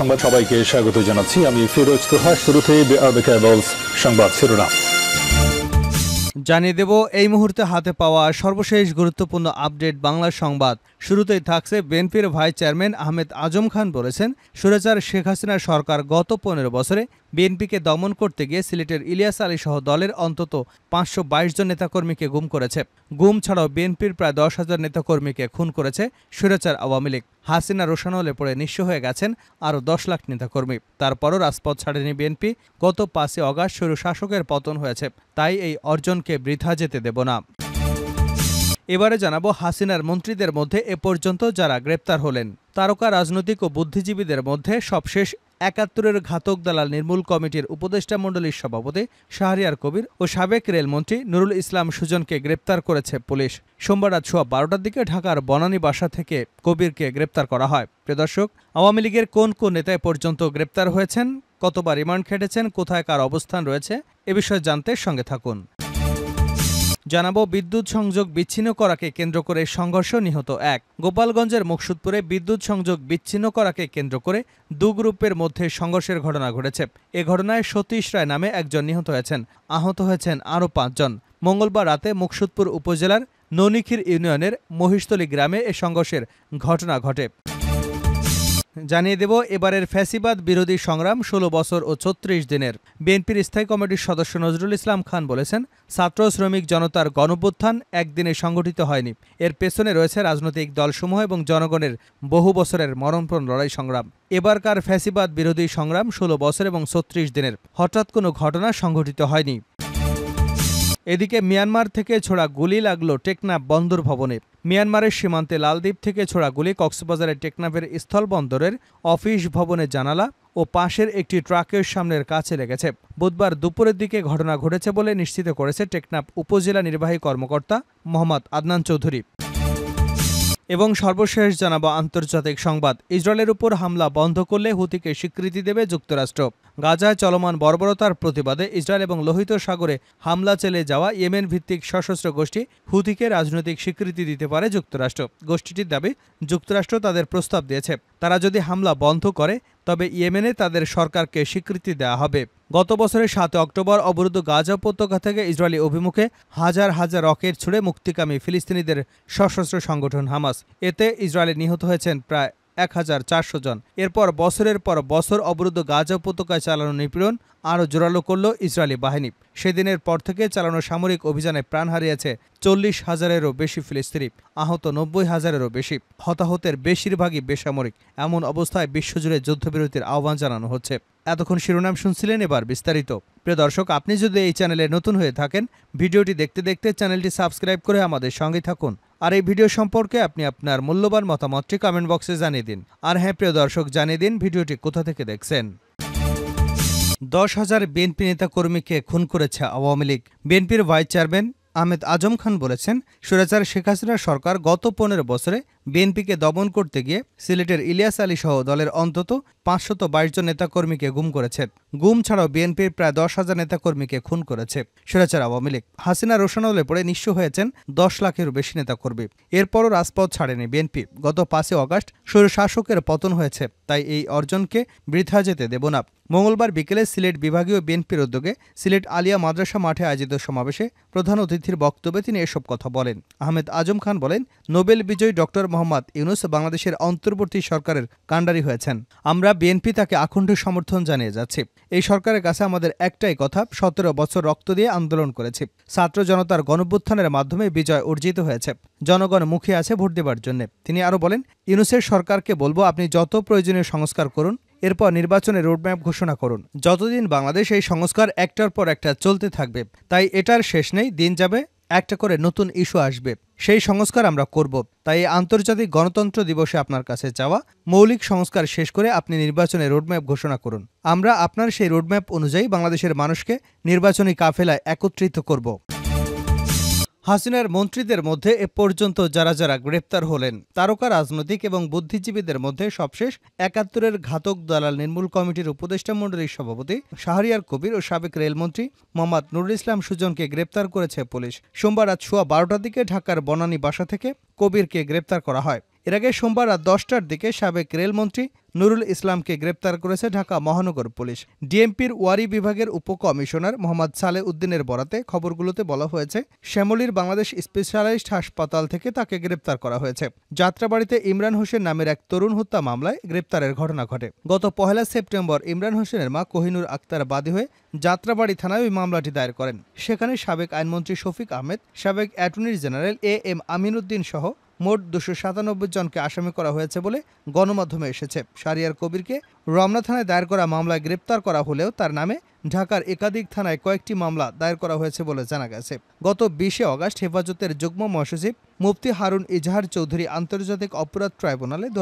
সংবাদ সবাইকে স্বাগত জানাচ্ছি আমি ফিরোজ তোহা শুরুতে সংবাদ শিরোনাম জানিয়ে দেব এই মুহূর্তে হাতে পাওয়া সর্বশেষ গুরুত্বপূর্ণ আপডেট বাংলা সংবাদ শুরুতেই থাকছে বিএনপির ভাইস চেয়ারম্যান আহমেদ আজম খান বলেছেন সুরেচার শেখ হাসিনা সরকার গত পনেরো বছরে বিএনপিকে দমন করতে গিয়ে সিলেটের ইলিয়াস আলী সহ দলের অন্তত পাঁচশো বাইশ জন নেতাকর্মীকে গুম করেছে গুম ছাড়াও বিএনপির প্রায় দশ হাজার নেতাকর্মীকে খুন করেছে স্বৈরাচার আওয়ামী লীগ হাসিনা রোশানলে পড়ে নিঃস্ব হয়ে গেছেন আরও দশ লাখ নেতাকর্মী তারপরও রাজপথ ছাড়েনি বিএনপি গত পাঁচে অগাস্ট সরু শাসকের পতন হয়েছে তাই এই অর্জনকে বৃথা যেতে দেব না এবারে জানাবো হাসিনার মন্ত্রীদের মধ্যে এ পর্যন্ত যারা গ্রেপ্তার হলেন তারকা রাজনৈতিক ও বুদ্ধিজীবীদের মধ্যে সবশেষ একাত্তরের ঘাতক দালাল নির্মূল কমিটির উপদেষ্টা মণ্ডলীর সভাপতি শাহরিয়ার কবির ও সাবেক রেলমন্ত্রী নুরুল ইসলাম সুজনকে গ্রেপ্তার করেছে পুলিশ সোমবার রাত সোয়া বারোটার দিকে ঢাকার বনানী বাসা থেকে কবিরকে গ্রেপ্তার করা হয় প্রিয় দর্শক আওয়ামী লীগের কোন কোন নেতায় পর্যন্ত গ্রেপ্তার হয়েছেন কতবার রিমান্ড খেটেছেন কোথায় কার অবস্থান রয়েছে এ বিষয়ে জানতে সঙ্গে থাকুন জানাবো বিদ্যুৎ সংযোগ বিচ্ছিন্ন করাকে কেন্দ্র করে সংঘর্ষ নিহত এক গোপালগঞ্জের মুকসুদপুরে বিদ্যুৎ সংযোগ বিচ্ছিন্ন করাকে কেন্দ্র করে দু গ্রুপের মধ্যে সংঘর্ষের ঘটনা ঘটেছে এ ঘটনায় সতীশ রায় নামে একজন নিহত হয়েছেন আহত হয়েছেন আরও পাঁচজন মঙ্গলবার রাতে মুকসুদপুর উপজেলার ননিখির ইউনিয়নের মহিষতলী গ্রামে এ সংঘর্ষের ঘটনা ঘটে জানিয়ে দেব এবারের ফ্যাসিবাদ বিরোধী সংগ্রাম ষোলো বছর ও ছত্রিশ দিনের বিএনপির স্থায়ী কমিটির সদস্য নজরুল ইসলাম খান বলেছেন ছাত্র শ্রমিক জনতার গণপ্যুত্থান একদিনে সংগঠিত হয়নি এর পেছনে রয়েছে রাজনৈতিক দলসমূহ এবং জনগণের বহু বছরের মরণপ্রণ লড়াই সংগ্রাম এবারকার ফ্যাসিবাদ বিরোধী সংগ্রাম ষোলো বছর এবং ছত্রিশ দিনের হঠাৎ কোনো ঘটনা সংঘটিত হয়নি এদিকে মিয়ানমার থেকে ছোড়া গুলি লাগলো টেকনাফ বন্দর ভবনে মিয়ানমারের সীমান্তে লালদ্বীপ থেকে ছোড়া গুলি কক্সবাজারের টেকনাফের স্থলবন্দরের অফিস ভবনের জানালা ও পাশের একটি ট্রাকের সামনের কাছে লেগেছে বুধবার দুপুরের দিকে ঘটনা ঘটেছে বলে নিশ্চিত করেছে টেকনাফ উপজেলা নির্বাহী কর্মকর্তা মোহাম্মদ আদনান চৌধুরী এবং সর্বশেষ জানাবো আন্তর্জাতিক সংবাদ ইসরায়েলের উপর হামলা বন্ধ করলে হুতিকে স্বীকৃতি দেবে যুক্তরাষ্ট্র গাজায় চলমান বর্বরতার প্রতিবাদে ইসরায়েল এবং লোহিত সাগরে হামলা চলে যাওয়া ইয়েমেন ভিত্তিক সশস্ত্র গোষ্ঠী হুতিকে রাজনৈতিক স্বীকৃতি দিতে পারে যুক্তরাষ্ট্র গোষ্ঠীটির দাবি যুক্তরাষ্ট্র তাদের প্রস্তাব দিয়েছে তারা যদি হামলা বন্ধ করে তবে ইয়েমেনে তাদের সরকারকে স্বীকৃতি দেওয়া হবে গত বছরের সাত অক্টোবর অবরুদ্ধ গাজা উপত্যকা থেকে ইসরায়েলি অভিমুখে হাজার হাজার রকেট ছুড়ে মুক্তিকামী ফিলিস্তিনিদের সশস্ত্র সংগঠন হামাস এতে ইসরায়েলে নিহত হয়েছেন প্রায় এক হাজার চারশো জন এরপর বছরের পর বছর অবরুদ্ধ গাজা উপত্যকায় চালানো নিপীড়ন আরও জোরালো করল ইসরায়েলি বাহিনী সেদিনের পর থেকে চালানো সামরিক অভিযানে প্রাণ হারিয়েছে চল্লিশ হাজারেরও বেশি ফিলিস্তিনি আহত নব্বই হাজারেরও বেশি হতাহতের বেশিরভাগই বেসামরিক এমন অবস্থায় বিশ্বজুড়ে যুদ্ধবিরতির আহ্বান জানানো হচ্ছে এতক্ষণ শিরোনাম শুনছিলেন এবার বিস্তারিত প্রিয় দর্শক আপনি যদি এই চ্যানেলে নতুন হয়ে থাকেন ভিডিওটি দেখতে দেখতে চ্যানেলটি সাবস্ক্রাইব করে আমাদের সঙ্গে থাকুন আর এই ভিডিও সম্পর্কে আপনি আপনার মূল্যবান মতামতটি কমেন্ট বক্সে জানিয়ে দিন আর হ্যাঁ প্রিয় দর্শক জানিয়ে দিন ভিডিওটি কোথা থেকে দেখছেন দশ হাজার বিএনপি নেতাকর্মীকে খুন করেছে আওয়ামী লীগ বিএনপির ভাইস চেয়ারম্যান আহমেদ আজম খান বলেছেন সুরাচার শেখ হাসিনা সরকার গত পনেরো বছরে বিএনপিকে দমন করতে গিয়ে সিলেটের ইলিয়াস আলী সহ দলের অন্তত পাঁচশত বাইশ জন নেতাকর্মীকে গুম করেছে গুম ছাড়াও বিএনপির প্রায় দশ হাজার নেতাকর্মীকে খুন করেছে সেরাচার আওয়ামী লীগ হাসিনা রোশনলে পড়ে নিঃস্ব হয়েছেন দশ লাখেরও বেশি নেতাকর্মী এরপরও রাজপথ ছাড়েনি বিএনপি গত পাঁচই অগাস্ট স্বৈরশাসকের পতন হয়েছে তাই এই অর্জনকে বৃথা যেতে দেব না মঙ্গলবার বিকেলে সিলেট বিভাগীয় বিএনপির উদ্যোগে সিলেট আলিয়া মাদ্রাসা মাঠে আয়োজিত সমাবেশে প্রধান অতিথির বক্তব্যে তিনি এসব কথা বলেন আহমেদ আজম খান বলেন নোবেল বিজয়ী ডক্টর মোহাম্মদ ইউনুস বাংলাদেশের অন্তর্বর্তী সরকারের কাণ্ডারি হয়েছেন আমরা বিএনপি তাকে আখণ্ড সমর্থন জানিয়ে যাচ্ছি এই সরকারের কাছে আমাদের একটাই কথা সতেরো বছর রক্ত দিয়ে আন্দোলন করেছে ছাত্র জনতার গণভ্যুত্থানের মাধ্যমে বিজয় অর্জিত হয়েছে জনগণ মুখে আছে ভোট দেবার জন্য তিনি আরও বলেন ইউনুসের সরকারকে বলবো আপনি যত প্রয়োজনীয় সংস্কার করুন এরপর নির্বাচনের রোডম্যাপ ঘোষণা করুন যতদিন বাংলাদেশ এই সংস্কার একটার পর একটা চলতে থাকবে তাই এটার শেষ নেই দিন যাবে একটা করে নতুন ইস্যু আসবে সেই সংস্কার আমরা করব তাই আন্তর্জাতিক গণতন্ত্র দিবসে আপনার কাছে চাওয়া মৌলিক সংস্কার শেষ করে আপনি নির্বাচনে রোডম্যাপ ঘোষণা করুন আমরা আপনার সেই রোডম্যাপ অনুযায়ী বাংলাদেশের মানুষকে নির্বাচনী কাফেলায় একত্রিত করব হাসিনার মন্ত্রীদের মধ্যে এ পর্যন্ত যারা যারা গ্রেপ্তার হলেন তারকা রাজনৈতিক এবং বুদ্ধিজীবীদের মধ্যে সবশেষ একাত্তরের ঘাতক দালাল নির্মূল কমিটির উপদেষ্টা মণ্ডলীর সভাপতি শাহরিয়ার কবির ও সাবেক রেলমন্ত্রী মোহাম্মদ নুরুল ইসলাম সুজনকে গ্রেপ্তার করেছে পুলিশ সোমবার রাত সোয়া বারোটার দিকে ঢাকার বনানী বাসা থেকে কবিরকে গ্রেপ্তার করা হয় এর আগে সোমবার রাত দশটার দিকে সাবেক রেলমন্ত্রী নুরুল ইসলামকে গ্রেপ্তার করেছে ঢাকা মহানগর পুলিশ ডিএমপির ওয়ারি বিভাগের উপকমিশনার মোহাম্মদ সালে উদ্দিনের বরাতে খবরগুলোতে বলা হয়েছে শ্যামলীর বাংলাদেশ স্পেশালাইজড হাসপাতাল থেকে তাকে গ্রেপ্তার করা হয়েছে যাত্রাবাড়িতে ইমরান হোসেন নামের এক তরুণ হত্যা মামলায় গ্রেপ্তারের ঘটনা ঘটে গত পহেলা সেপ্টেম্বর ইমরান হোসেনের মা কোহিনুর আক্তার বাদী হয়ে যাত্রাবাড়ি থানায় ওই মামলাটি দায়ের করেন সেখানে সাবেক আইনমন্ত্রী শফিক আহমেদ সাবেক attorney general A M Aminuddin সহ মোট দুশো সাতানব্বই জনকে আসামি করা হয়েছে বলে গণমাধ্যমে এসেছে সারিয়ার কবিরকে রমনা থানায় দায়ের করা মামলায় গ্রেপ্তার করা হলেও তার নামে ঢাকার একাধিক থানায় কয়েকটি মামলা দায়ের করা হয়েছে বলে জানা গেছে গত বিশে অগাস্ট হেফাজতের যুগ্ম মহাসচিব মুফতি হারুন ইজাহার চৌধুরী আন্তর্জাতিক অপরাধ ট্রাইব্যুনালে দু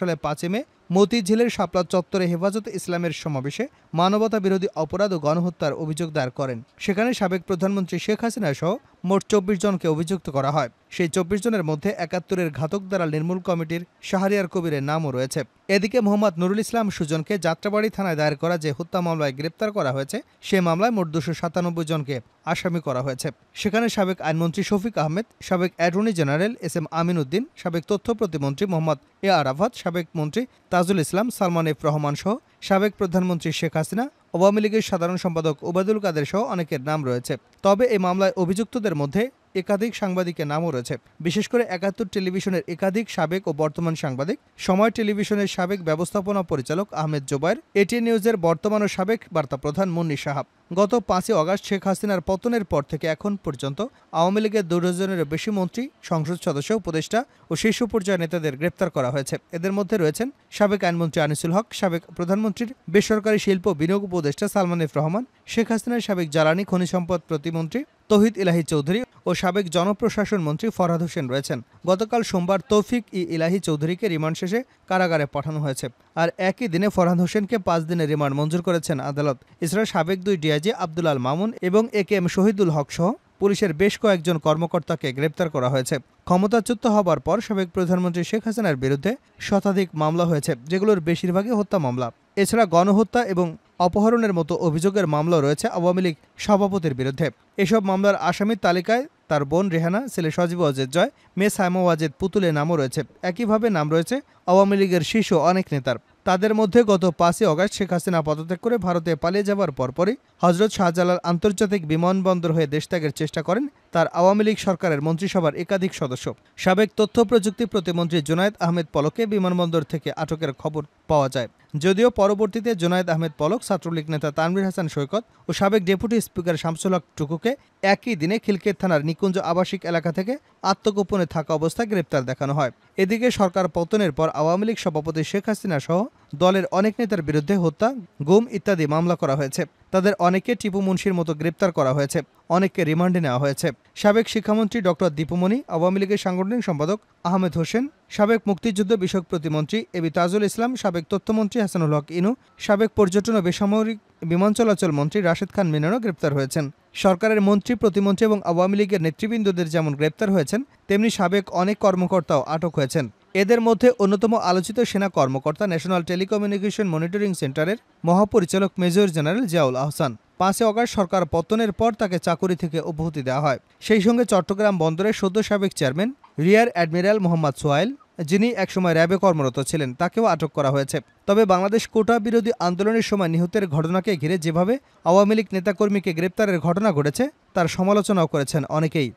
সালে পাঁচে মে মতিঝিলের শাপলা চত্বরে হেফাজত ইসলামের সমাবেশে মানবতা বিরোধী অপরাধ ও গণহত্যার অভিযোগ দায়ের করেন সেখানে সাবেক প্রধানমন্ত্রী শেখ হাসিনা সহ মোট চব্বিশ জনকে অভিযুক্ত করা হয় সেই চব্বিশ জনের মধ্যে একাত্তরের ঘাতক দ্বারা নির্মূল কমিটির শাহরিয়ার কবিরের নামও রয়েছে এদিকে মোহাম্মদ নুরুল ইসলাম সুজনকে যাত্রাবাড়ি থানায় দায়ের করা যে হত্যা মামলায় গ্রেপ্তার করা হয়েছে সে মামলায় মোট দুশো সাতানব্বই জনকে আসামি করা হয়েছে সেখানে সাবেক আইনমন্ত্রী শফিক আহমেদ সাবেক attorney general S M Amin Uddin সাবেক তথ্য প্রতিমন্ত্রী মোহাম্মদ এ আরাফাত সাবেক মন্ত্রী তাজুল ইসলাম সালমান এফ রহমান সহ সাবেক প্রধানমন্ত্রী শেখ হাসিনা আওয়ামী লীগের সাধারণ সম্পাদক ওবায়দুল কাদের সহ অনেকের নাম রয়েছে তবে এই মামলায় অভিযুক্তদের মধ্যে একাধিক সাংবাদিকের নামও রয়েছে বিশেষ করে একাত্তর টেলিভিশনের একাধিক সাবেক ও বর্তমান সাংবাদিক সময় টেলিভিশনের সাবেক ব্যবস্থাপনা পরিচালক আহমেদ জোবায়ের এটিএন নিউজের বর্তমান ও সাবেক বার্তা প্রধান মুন্নি সাহাব গত পাঁচই অগাস্ট শেখ হাসিনার পতনের পর থেকে এখন পর্যন্ত আওয়ামী লীগের দু ডজনেরও বেশি মন্ত্রী সংসদ সদস্য উপদেষ্টা ও শীর্ষ পর্যায়ের নেতাদের গ্রেপ্তার করা হয়েছে এদের মধ্যে রয়েছেন সাবেক আইনমন্ত্রী আনিসুল হক সাবেক প্রধানমন্ত্রীর বেসরকারি শিল্প বিনিয়োগ উপদেষ্টা সালমান ইফ রহমান শেখ হাসিনার সাবেক জ্বালানি খনি সম্পদ প্রতিমন্ত্রী তহিদ ইলাহি চৌধুরী ও সাবেক জনপ্রশাসন মন্ত্রী ফরহাদ হোসেন রয়েছেন গতকাল সোমবার তৌফিক ই ইলাহি চৌধুরীকে রিমান্ড শেষে কারাগারে পাঠানো হয়েছে আর একই দিনে ফরহাদ হোসেনকে পাঁচ দিনের রিমান্ড মঞ্জুর করেছেন আদালত এছাড়া সাবেক দুই ডিআইজি আব্দুল আল মামুন এবং এ কে এম শহীদুল হক সহ পুলিশের বেশ কয়েকজন কর্মকর্তাকে গ্রেপ্তার করা হয়েছে ক্ষমতাচ্যুত হবার পর সাবেক প্রধানমন্ত্রী শেখ হাসিনার বিরুদ্ধে শতাধিক মামলা হয়েছে যেগুলোর বেশিরভাগই হত্যা মামলা এছাড়া গণহত্যা এবং অপহরণের মতো অভিযোগের মামলা রয়েছে আওয়ামী লীগ সভাপতির বিরুদ্ধে এসব মামলার আসামির তালিকায় তার বোন রেহানা ছেলে সজীব অজিত জয় মেয়ে সাইমা ওয়াজেদ পুতুলের নামও রয়েছে একইভাবে নাম রয়েছে আওয়ামী লীগের শীর্ষ অনেক নেতার তাদের মধ্যে গত পাঁচই অগাস্ট শেখ হাসিনা পদত্যাগ করে ভারতে পালিয়ে যাওয়ার পরপরই হজরত শাহজালাল আন্তর্জাতিক বিমানবন্দর হয়ে দেশ ত্যাগের চেষ্টা করেন তার আওয়ামী লীগ সরকারের মন্ত্রিসভার একাধিক সদস্য সাবেক তথ্য প্রযুক্তি প্রতিমন্ত্রী জোনায়েদ আহমেদ পলকে বিমানবন্দর থেকে আটকের খবর পাওয়া যায় যদিও পরবর্তীতে জোনায়েদ আহমেদ পলক ছাত্রলীগ নেতা তানভীর হাসান সৈকত ও সাবেক ডেপুটি স্পিকার শামসুল হক টুকুকে একই দিনে খিলকের থানার নিকুঞ্জ আবাসিক এলাকা থেকে আত্মগোপনে থাকা অবস্থায় গ্রেপ্তার দেখানো হয় এদিকে সরকার পতনের পর আওয়ামী লীগ সভাপতি শেখ হাসিনা সহ দলের অনেক নেতার বিরুদ্ধে হত্যা গুম ইত্যাদি মামলা করা হয়েছে তাদের অনেকে টিপু মুন্সির মতো গ্রেপ্তার করা হয়েছে অনেককে রিমান্ডে নেওয়া হয়েছে সাবেক শিক্ষামন্ত্রী ডক্টর দীপুমণি আওয়ামী লীগের সাংগঠনিক সম্পাদক আহমেদ হোসেন সাবেক মুক্তিযুদ্ধ বিষয়ক প্রতিমন্ত্রী এবি তাজুল ইসলাম সাবেক তথ্যমন্ত্রী হাসানুল হক ইনু সাবেক পর্যটন ও বেসামরিক বিমান চলাচল মন্ত্রী রাশেদ খান মেননও গ্রেপ্তার হয়েছেন সরকারের মন্ত্রী প্রতিমন্ত্রী এবং আওয়ামী লীগের নেতৃবৃন্দদের যেমন গ্রেপ্তার হয়েছেন তেমনি সাবেক অনেক কর্মকর্তাও আটক হয়েছেন এদের মধ্যে অন্যতম আলোচিত সেনা কর্মকর্তা ন্যাশনাল টেলিকমিউনিকেশন মনিটরিং সেন্টারের মহাপরিচালক মেজর জেনারেল জিয়াউল আহসান পাঁচে অগাস্ট সরকার পতনের পর তাকে চাকুরি থেকে অব্যাহতি দেওয়া হয় সেই সঙ্গে চট্টগ্রাম বন্দরের সদ্য সাবেক chairman rear admiral Mohammad Sohail যিনি একসময় র্যাবে কর্মরত ছিলেন তাকেও আটক করা হয়েছে তবে বাংলাদেশ কোটা বিরোধী আন্দোলনের সময় নিহতের ঘটনাকে ঘিরে যেভাবে আওয়ামী লীগ নেতাকর্মীকে গ্রেপ্তারের ঘটনা ঘটেছে তার সমালোচনাও করেছেন অনেকেই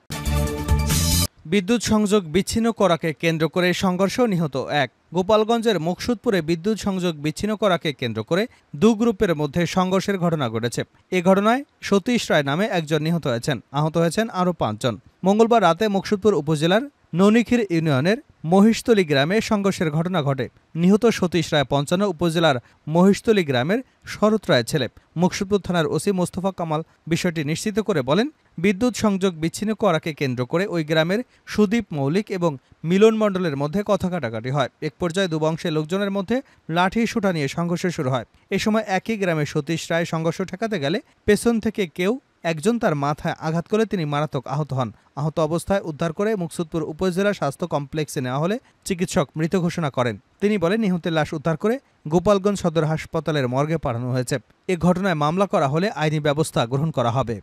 বিদ্যুৎ সংযোগ বিচ্ছিন্ন করাকে কেন্দ্র করে সংঘর্ষ নিহত এক গোপালগঞ্জের মুকসুদপুরে বিদ্যুৎ সংযোগ বিচ্ছিন্ন করাকে কেন্দ্র করে দু গ্রুপের মধ্যে সংঘর্ষের ঘটনা ঘটেছে এ ঘটনায় সতীশ রায় নামে একজন নিহত হয়েছেন আহত হয়েছেন আরও পাঁচজন মঙ্গলবার রাতে মুকসুদপুর উপজেলার ননিখির ইউনিয়নের মহিষতলী গ্রামে সংঘর্ষের ঘটনা ঘটে নিহত সতীশ রায় পঞ্চান্ন উপজেলার মহিষতলী গ্রামের শরৎ রায় ছেলে মুকসুদপুর থানার ওসি মোস্তফা কামাল বিষয়টি নিশ্চিত করে বলেন বিদ্যুৎ সংযোগ বিচ্ছিন্ন করাকে কেন্দ্র করে ওই গ্রামের সুদীপ মৌলিক এবং মিলন মণ্ডলের মধ্যে কথা কাটাকাটি হয় এক পর্যায়ে দুবংশের লোকজনের মধ্যে লাঠি সুটা নিয়ে সংঘর্ষ শুরু হয় এ সময় একই গ্রামে সতীশ রায় সংঘর্ষ ঠেকাতে গেলে পেছন থেকে কেউ একজন তার মাথায় আঘাত করে তিনি মারাত্মক আহত হন আহত অবস্থায় উদ্ধার করে মুকসুদপুর উপজেলা স্বাস্থ্য কমপ্লেক্সে নেওয়া হলে চিকিৎসক মৃত ঘোষণা করেন তিনি বলেন নিহতের লাশ উদ্ধার করে গোপালগঞ্জ সদর হাসপাতালের মর্গে পাঠানো হয়েছে এ ঘটনায় মামলা করা হলে আইনি ব্যবস্থা গ্রহণ করা হবে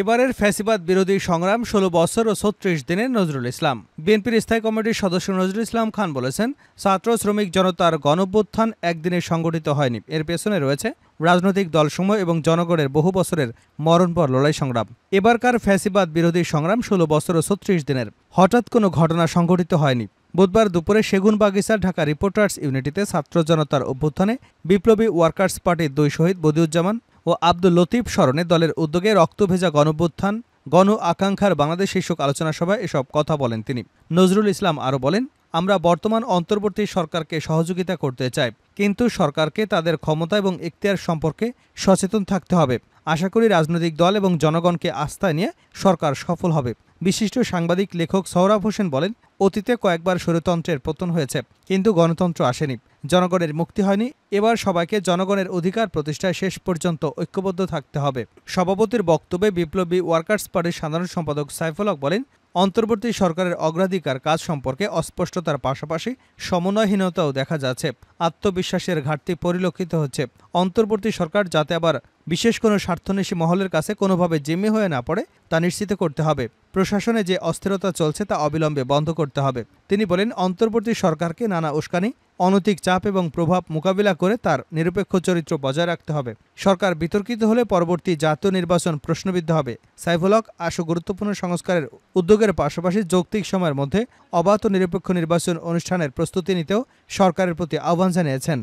এবারের ফ্যাসিবাদ বিরোধী সংগ্রাম ষোলো বছর ও ছত্রিশ দিনে নজরুল ইসলাম বিএনপির স্থায়ী কমিটির সদস্য নজরুল ইসলাম খান বলেছেন ছাত্র শ্রমিক জনতার গণভ্যুত্থান একদিনে সংগঠিত হয়নি এর পেছনে রয়েছে রাজনৈতিক দলসমূহ এবং জনগণের বহু বছরের মরণপর লড়াই সংগ্রাম এবারকার ফ্যাসিবাদ বিরোধী সংগ্রাম ষোলো বছর ও ছত্রিশ দিনের হঠাৎ কোনো ঘটনা সংঘটিত হয়নি বুধবার দুপুরে সেগুন বাগিচার ঢাকা রিপোর্টার্স ইউনিটিতে ছাত্র জনতার অভ্যুত্থানে বিপ্লবী ওয়ার্কার্স পার্টির দুই শহীদ বদিউজ্জামান ও আব্দুল লতিফ স্মরণে দলের উদ্যোগে রক্তভেজা গণভ্যুত্থান গণ আকাঙ্ক্ষার বাংলাদেশ শীর্ষক আলোচনা সভায় এসব কথা বলেন তিনি নজরুল ইসলাম আরও বলেন আমরা বর্তমান অন্তর্বর্তী সরকারকে সহযোগিতা করতে চাই কিন্তু সরকারকে তাদের ক্ষমতা এবং ইখতিয়ার সম্পর্কে সচেতন থাকতে হবে আশা করি রাজনৈতিক দল এবং জনগণকে আস্থা নিয়ে সরকার সফল হবে বিশিষ্ট সাংবাদিক লেখক সৌরভ হোসেন বলেন অতীতে কয়েকবার স্বরতন্ত্রের পতন হয়েছে কিন্তু গণতন্ত্র আসেনি জনগণের মুক্তি হয়নি এবার সবাইকে জনগণের অধিকার প্রতিষ্ঠায় শেষ পর্যন্ত ঐক্যবদ্ধ থাকতে হবে সভাপতির বক্তব্যে বিপ্লবী ওয়ার্কার্স পার্টির সাধারণ সম্পাদক সাইফুলক বলেন অন্তর্বর্তী সরকারের অগ্রাধিকার কাজ সম্পর্কে অস্পষ্টতার পাশাপাশি সমন্বয়হীনতাও দেখা যাচ্ছে আত্মবিশ্বাসের ঘাটতি পরিলক্ষিত হচ্ছে অন্তর্বর্তী সরকার যাতে আবার বিশেষ কোনো স্বার্থনেশী মহলের কাছে কোনোভাবে জিম্মি হয়ে না পড়ে তা নিশ্চিত করতে হবে প্রশাসনে যে অস্থিরতা চলছে তা অবিলম্বে বন্ধ করতে হবে তিনি বলেন অন্তর্বর্তী সরকারকে নানা উস্কানি অনৈতিক চাপ এবং প্রভাব মোকাবিলা করে তার নিরপেক্ষ চরিত্র বজায় রাখতে হবে সরকার বিতর্কিত হলে পরবর্তী জাতীয় নির্বাচন প্রশ্নবিদ্ধ হবে সাইফুলক আশু গুরুত্বপূর্ণ সংস্কারের উদ্যোগের পাশাপাশি যৌক্তিক সময়ের মধ্যে অবাধ নিরপেক্ষ নির্বাচন অনুষ্ঠানের প্রস্তুতি নিতেও সরকারের প্রতি আহ্বান জানিয়েছেন